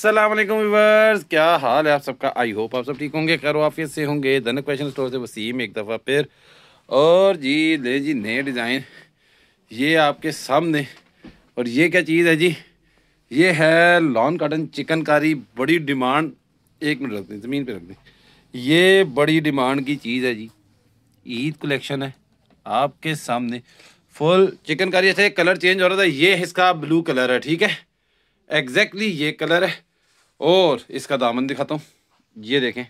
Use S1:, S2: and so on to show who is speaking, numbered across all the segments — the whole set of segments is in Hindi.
S1: असलम व्यूवर्स क्या हाल है आप सबका आई होप आप सब ठीक होंगे खैर वाफियत से होंगे धन क्वेश्चन स्टोर से वसीम एक दफ़ा फिर और जी ले जी नए डिज़ाइन ये आपके सामने और ये क्या चीज़ है जी ये है लॉन काटन चिकनकारी बड़ी डिमांड एक मिनट रख दें ज़मीन पे रख दें ये बड़ी डिमांड की चीज़ है जी ईद कलेक्शन है आपके सामने फुल चिकनकारी ऐसे कलर चेंज हो रहा था ये इसका ब्लू कलर है ठीक है एग्जैक्टली exactly ये कलर है और इसका दामन दिखाता हूँ ये देखें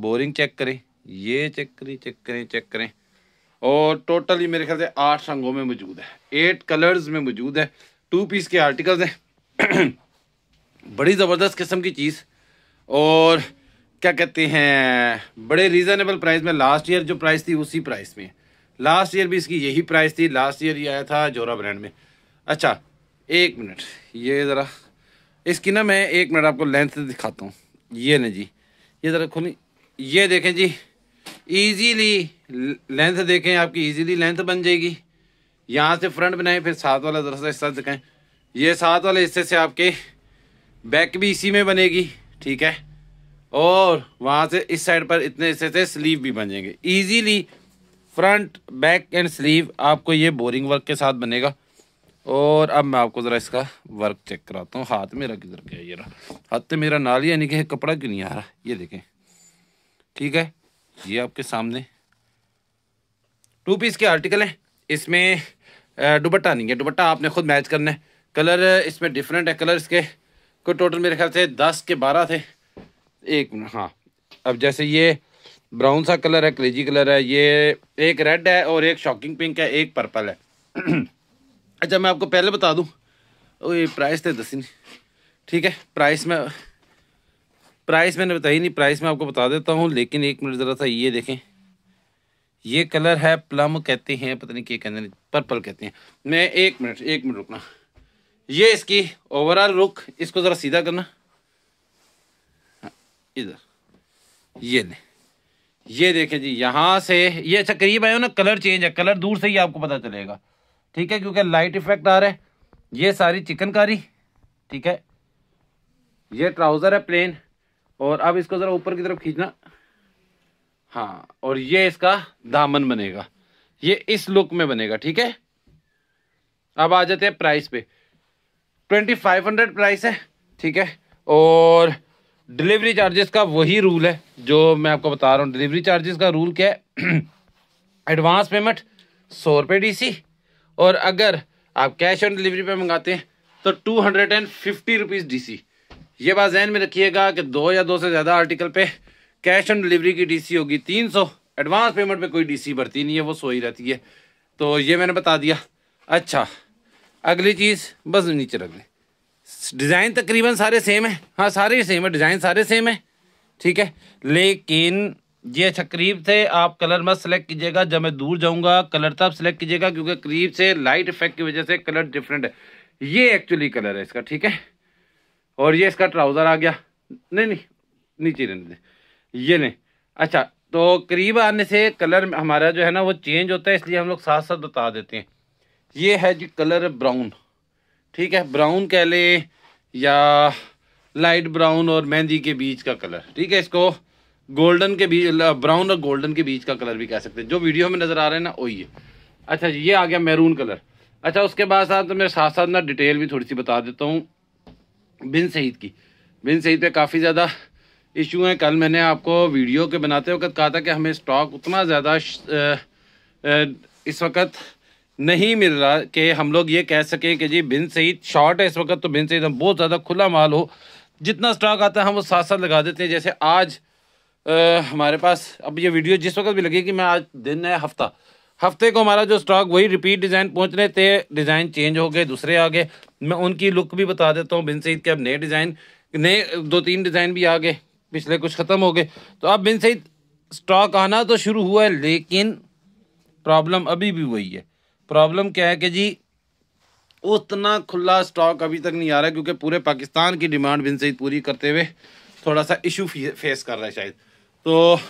S1: बोरिंग चेक करें ये चेक करें चेक करें चेक करें और टोटल ये मेरे ख्याल से आठ रंगों में मौजूद है एट कलर्स में मौजूद है टू पीस के आर्टिकल्स हैं बड़ी ज़बरदस्त किस्म की चीज़ और क्या कहते हैं बड़े रीज़नेबल प्राइस में लास्ट ईयर जो प्राइस थी उसी प्राइस में लास्ट ईयर भी इसकी यही प्राइस थी लास्ट ईयर ये आया था जोरा ब्रांड में अच्छा एक मिनट ये ज़रा इसकी ना मैं एक मिनट आपको लेंथ दिखाता हूँ ये ना जी ये ज़रा खोली ये देखें जी ईजीली लेंथ देखें आपकी ईजीली लेंथ बन जाएगी यहाँ से फ्रंट बनाएं फिर साथ वाला ज़रा सा हिस्सा दिखाएं ये साथ वाले हिस्से से आपके बैक भी इसी में बनेगी ठीक है और वहाँ से इस साइड पर इतने हिस्से से स्लीव भी बन जाएंगे easily front back and sleeve आपको ये बोरिंग वर्क के साथ बनेगा और अब मैं आपको ज़रा इसका वर्क चेक कराता हूँ हाथ मेरा किधर गया ये रहा हाथ तो मेरा नाल यानी कि कपड़ा क्यों नहीं आ रहा ये देखें ठीक है ये आपके सामने टू पीस के आर्टिकल हैं इसमें दुबट्टा नहीं है दुबट्टा आपने खुद मैच करना है कलर इसमें डिफरेंट है कलर इसके को टोटल मेरे ख्याल से दस के बारह थे एक मिनट हाँ अब जैसे ये ब्राउन सा कलर है कलेजी कलर है ये एक रेड है और एक शॉकिंग पिंक है एक पर्पल है अच्छा मैं आपको पहले बता दूँ ये प्राइस तो दस नहीं ठीक है प्राइस में प्राइस मैंने बताई नहीं प्राइस मैं आपको बता देता हूँ लेकिन एक मिनट ज़रा सा ये देखें ये कलर है प्लम कहते हैं पता नहीं क्या कहते हैं पर्पल कहते हैं मैं एक मिनट एक मिनट रुकना ये इसकी ओवरऑल लुक इसको ज़रा सीधा करना इधर ये नहीं ये देखें जी यहाँ से ये अच्छा करीब हो ना कलर चेंज है कलर दूर से ही आपको पता चलेगा ठीक है क्योंकि लाइट इफेक्ट आ रहा है ये सारी चिकनकारी ठीक है ये ट्राउज़र है प्लेन और अब इसको ज़रा ऊपर की तरफ खींचना हाँ और ये इसका दामन बनेगा ये इस लुक में बनेगा ठीक है अब आ जाते हैं प्राइस पे ट्वेंटी फाइव हंड्रेड प्राइस है ठीक है और डिलीवरी चार्जेस का वही रूल है जो मैं आपको बता रहा हूँ डिलीवरी चार्जेस का रूल क्या है एडवांस पेमेंट सौ रुपये डी सी और अगर आप कैश ऑन डिलीवरी पे मंगाते हैं तो two hundred and fifty rupees D C ये बात जहन में रखिएगा कि दो या दो से ज़्यादा आर्टिकल पे कैश ऑन डिलीवरी की डी सी होगी तीन सौ एडवांस पेमेंट पे कोई डी सी बढ़ती नहीं है वो सो ही रहती है तो ये मैंने बता दिया अच्छा अगली चीज़ बस नीचे रख लें डिज़ाइन तकरीबन सारे सेम है हाँ सारे सेम है डिज़ाइन सारे सेम है ठीक है लेकिन ये अच्छा, करीब से आप कलर मत सेलेक्ट कीजिएगा जब मैं दूर जाऊंगा कलर तब तो सेलेक्ट कीजिएगा क्योंकि करीब से लाइट इफेक्ट की वजह से कलर डिफरेंट है ये एक्चुअली कलर है इसका ठीक है और ये इसका ट्राउज़र आ गया नहीं नहीं नीचे रहने दें ये नहीं अच्छा तो करीब आने से कलर हमारा जो है ना वो चेंज होता है इसलिए हम लोग साथ साथ बता देते हैं ये है जी कलर ब्राउन ठीक है ब्राउन कह ले या लाइट ब्राउन और मेहंदी के बीच का कलर ठीक है इसको गोल्डन के बीच ब्राउन और गोल्डन के बीच का कलर भी कह सकते हैं जो वीडियो में नज़र आ रहे हैं ना वही है अच्छा जी ये आ गया मैरून कलर अच्छा उसके बाद साथ तो मैं साथ साथ ना डिटेल भी थोड़ी सी बता देता हूँ बिन सईद की बिन सईद पे काफ़ी ज़्यादा इशू हैं कल मैंने आपको वीडियो के बनाते वक्त कहा था कि हमें स्टॉक उतना ज़्यादा इस वक्त नहीं मिल रहा कि हम लोग ये कह सकें कि जी बिन सईद शॉर्ट है इस वक्त तो बिन सईद हम बहुत ज़्यादा खुला माल हो जितना स्टॉक आता है हम वो साथ साथ लगा देते हैं जैसे आज हमारे पास अब ये वीडियो जिस वक्त भी लगी कि मैं आज दिन है हफ्ता हफ्ते को हमारा जो स्टॉक वही रिपीट डिज़ाइन पहुंच रहे थे डिज़ाइन चेंज हो गए दूसरे आ गए मैं उनकी लुक भी बता देता हूँ बिन सईद के अब नए डिज़ाइन नए दो तीन डिज़ाइन भी आ गए पिछले कुछ ख़त्म हो गए तो अब बिन सईद स्टॉक आना तो शुरू हुआ है लेकिन प्रॉब्लम अभी भी वही है प्रॉब्लम क्या है कि जी उतना खुला स्टॉक अभी तक नहीं आ रहा है क्योंकि पूरे पाकिस्तान की डिमांड बिन सईद पूरी करते हुए थोड़ा सा इशू फेस कर रहा है शायद तो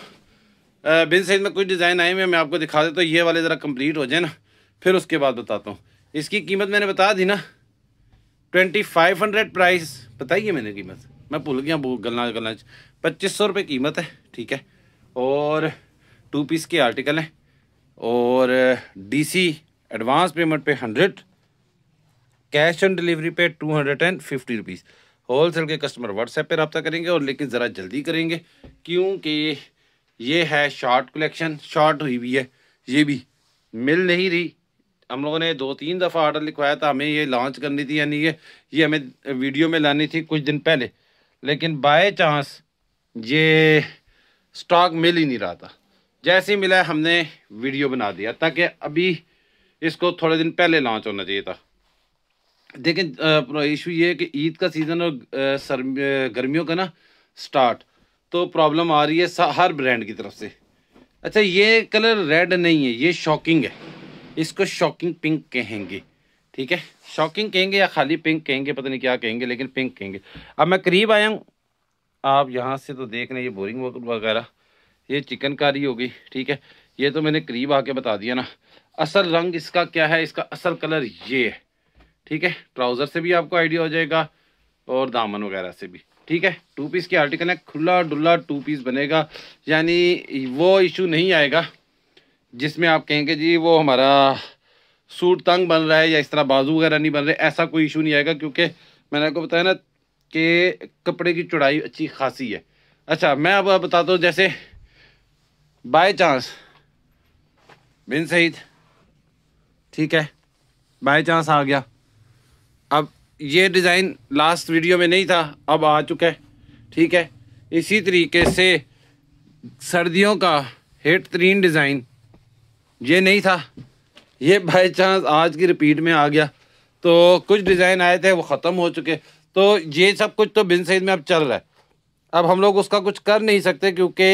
S1: बिन साइज में कुछ डिज़ाइन आए हुए मैं आपको दिखा देता तो हूँ ये वाले ज़रा कंप्लीट हो जाए ना फिर उसके बाद बताता हूँ इसकी कीमत मैंने बता दी ना ट्वेंटी फाइव हंड्रेड प्राइस बताइए मैंने कीमत मैं भूल गया गलना गलना पच्चीस सौ रुपये कीमत है ठीक है और टू पीस के आर्टिकल हैं और डी एडवांस पेमेंट पे हंड्रेड कैश ऑन डिलीवरी पे two hundred and fifty rupees wholesale के कस्टमर व्हाट्सएप पे रबता करेंगे और लेकिन ज़रा जल्दी करेंगे क्योंकि ये है शॉर्ट कलेक्शन शॉर्ट हुई हुई है ये भी मिल नहीं रही हम लोगों ने दो तीन दफ़ा ऑर्डर लिखवाया था हमें ये लॉन्च करनी थी यानी ये ये हमें वीडियो में लानी थी कुछ दिन पहले लेकिन बाय चांस ये स्टॉक मिल ही नहीं रहा था जैसे ही मिला हमने वीडियो बना दिया ताकि अभी इसको थोड़े दिन पहले लॉन्च होना चाहिए था देखें इशू ये है कि ईद का सीज़न और सर गर्मियों का ना स्टार्ट तो प्रॉब्लम आ रही है हर ब्रांड की तरफ से अच्छा ये कलर रेड नहीं है ये शॉकिंग है इसको शॉकिंग पिंक कहेंगे ठीक है शॉकिंग कहेंगे या खाली पिंक कहेंगे पता नहीं क्या कहेंगे लेकिन पिंक कहेंगे अब मैं करीब आया हूँ आप यहाँ से तो देख रहे हैं ये बोरिंग वगैरह ये चिकनकारी हो गई ठीक है ये तो मैंने करीब आके बता दिया ना असल रंग इसका क्या है इसका असल कलर ये है ठीक है ट्राउज़र से भी आपको आइडिया हो जाएगा और दामन वगैरह से भी ठीक है टू पीस के आर्टिकल है खुला डुल्ला टू पीस बनेगा यानी वो इशू नहीं आएगा जिसमें आप कहेंगे जी वो हमारा सूट तंग बन रहा है या इस तरह बाजू वगैरह नहीं बन रहे ऐसा कोई इशू नहीं आएगा क्योंकि मैंने आपको बताया ना कि कपड़े की चौड़ाई अच्छी खासी है अच्छा मैं अब बताता हूँ जैसे बाय चांस बिन सहीद ठीक है बाय चांस आ गया अब ये डिज़ाइन लास्ट वीडियो में नहीं था अब आ चुका है ठीक है इसी तरीके से सर्दियों का हेट तरीन डिज़ाइन ये नहीं था ये बाई चांस आज की रिपीट में आ गया तो कुछ डिज़ाइन आए थे वो ख़त्म हो चुके तो ये सब कुछ तो बिन सही में अब चल रहा है अब हम लोग उसका कुछ कर नहीं सकते क्योंकि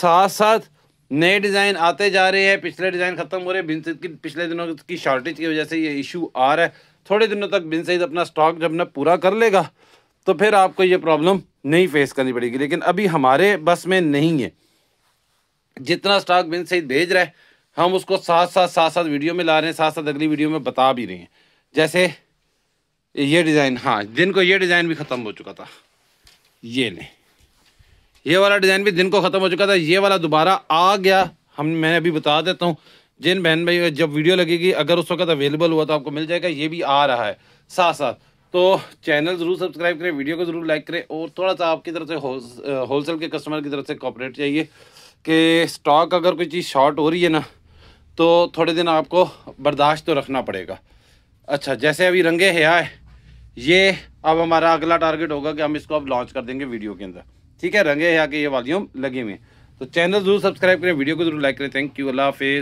S1: साथ साथ नए डिज़ाइन आते जा रहे हैं पिछले डिज़ाइन ख़त्म हो रहे हैं बिन सही की पिछले दिनों की शॉर्टेज की वजह से ये इशू आ रहा है थोड़े दिनों तक बिन सईद अपना स्टॉक जब ना पूरा कर लेगा तो फिर आपको ये प्रॉब्लम नहीं फेस करनी पड़ेगी लेकिन अभी हमारे बस में नहीं है जितना स्टॉक बिन सईद भेज रहा है हम उसको साथ साथ साथ साथ वीडियो में ला रहे हैं साथ साथ अगली वीडियो में बता भी रहे हैं जैसे ये डिज़ाइन हाँ दिन को ये डिज़ाइन भी ख़त्म हो चुका था ये नहीं ये वाला डिज़ाइन भी दिन को ख़त्म हो चुका था ये वाला दोबारा आ गया हम मैं अभी बता देता हूँ जिन बहन भाई जब वीडियो लगेगी अगर उस वक्त अवेलेबल हुआ तो आपको मिल जाएगा ये भी आ रहा है साथ साथ तो चैनल ज़रूर सब्सक्राइब करें वीडियो को ज़रूर लाइक करें और थोड़ा सा आपकी तरफ से होलसेल के कस्टमर की तरफ से कॉपरेट चाहिए कि स्टॉक अगर कोई चीज़ शॉर्ट हो रही है ना तो थोड़े दिन आपको बर्दाश्त तो रखना पड़ेगा अच्छा जैसे अभी रंगे हया है ये अब हमारा अगला टारगेट होगा कि हम इसको अब लॉन्च कर देंगे वीडियो के अंदर ठीक है रंगे हया के ये वालीम लगे हुए तो चैनल ज़रूर सब्सक्राइब करें वीडियो को ज़रूर लाइक करें थैंक यू अल्लाह हाफिज़